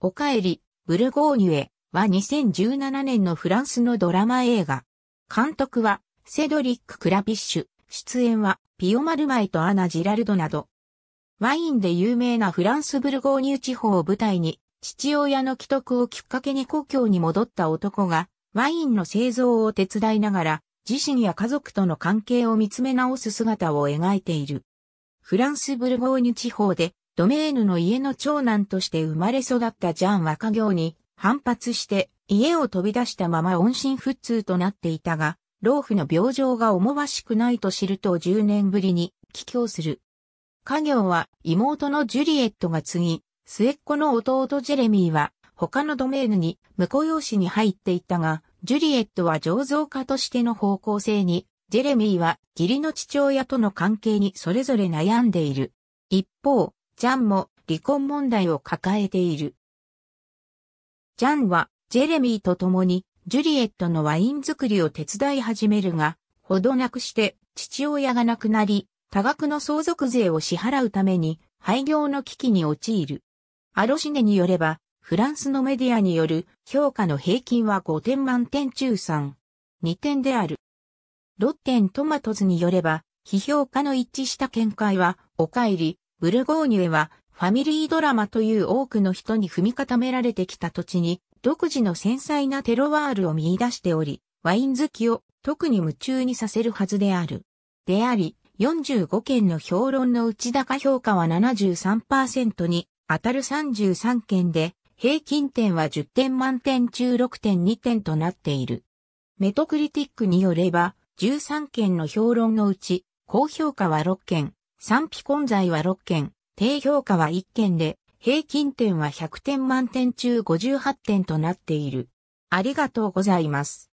おかえり、ブルゴーニュエは2017年のフランスのドラマ映画。監督はセドリック・クラピッシュ、出演はピオ・マルマイとアナ・ジラルドなど。ワインで有名なフランスブルゴーニュ地方を舞台に、父親の帰得をきっかけに故郷に戻った男が、ワインの製造を手伝いながら、自身や家族との関係を見つめ直す姿を描いている。フランスブルゴーニュ地方でドメーヌの家の長男として生まれ育ったジャンは家業に反発して家を飛び出したまま音信不通となっていたが、老夫の病状が思わしくないと知ると10年ぶりに帰郷する。家業は妹のジュリエットが継ぎ、末っ子の弟ジェレミーは他のドメーヌに婿養子に入っていたが、ジュリエットは醸造家としての方向性に、ジェレミーは義理の父親との関係にそれぞれ悩んでいる。一方、ジャンも離婚問題を抱えている。ジャンはジェレミーと共にジュリエットのワイン作りを手伝い始めるが、ほどなくして父親が亡くなり、多額の相続税を支払うために廃業の危機に陥る。アロシネによれば、フランスのメディアによる評価の平均は5点満点中3。2点である。ロッテントマトズによれば、批評家の一致した見解は、おかえり、ブルゴーニュエはファミリードラマという多くの人に踏み固められてきた土地に独自の繊細なテロワールを見出しており、ワイン好きを特に夢中にさせるはずである。であり、45件の評論の内高評価は73%に当たる33件で、平均点は10点満点中6.2点となっている。メトクリティックによれば、13件の評論のうち、高評価は6件、賛否混在は6件、低評価は1件で、平均点は100点満点中58点となっている。ありがとうございます。